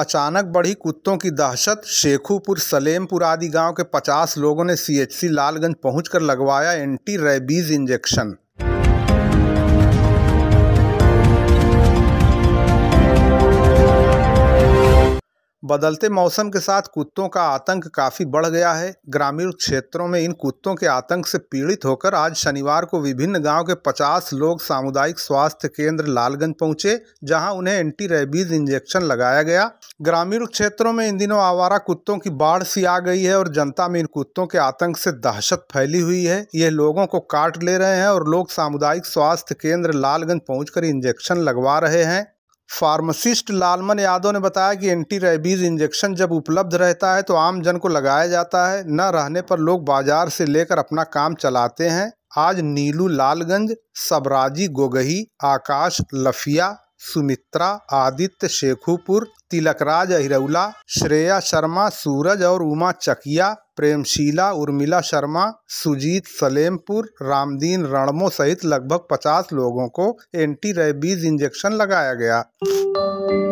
अचानक बढ़ी कुत्तों की दहशत शेखुपुर सलेमपुर आदि गांव के 50 लोगों ने सीएचसी लालगंज पहुंचकर लगवाया एंटी रेबीज़ इंजेक्शन बदलते मौसम के साथ कुत्तों का आतंक काफ़ी बढ़ गया है ग्रामीण क्षेत्रों में इन कुत्तों के आतंक से पीड़ित होकर आज शनिवार को विभिन्न गांव के 50 लोग सामुदायिक स्वास्थ्य केंद्र लालगंज पहुंचे जहां उन्हें एंटी रेबीज इंजेक्शन लगाया गया ग्रामीण क्षेत्रों में इन दिनों आवारा कुत्तों की बाढ़ सी आ गई है और जनता में इन कुत्तों के आतंक से दहशत फैली हुई है ये लोगों को काट ले रहे हैं और लोग सामुदायिक स्वास्थ्य केंद्र लालगंज पहुँच इंजेक्शन लगवा रहे हैं फार्मासिस्ट लालमन यादव ने बताया कि एंटी रेबीज़ इंजेक्शन जब उपलब्ध रहता है तो आम जन को लगाया जाता है न रहने पर लोग बाजार से लेकर अपना काम चलाते हैं आज नीलू लालगंज सबराजी गोगही आकाश लफिया सुमित्रा आदित्य शेखुपुर तिलकराज अहिरौला श्रेया शर्मा सूरज और उमा चकिया प्रेमशीला उर्मिला शर्मा सुजीत सलेमपुर रामदीन रणमो सहित लगभग पचास लोगों को एंटी रेबीज इंजेक्शन लगाया गया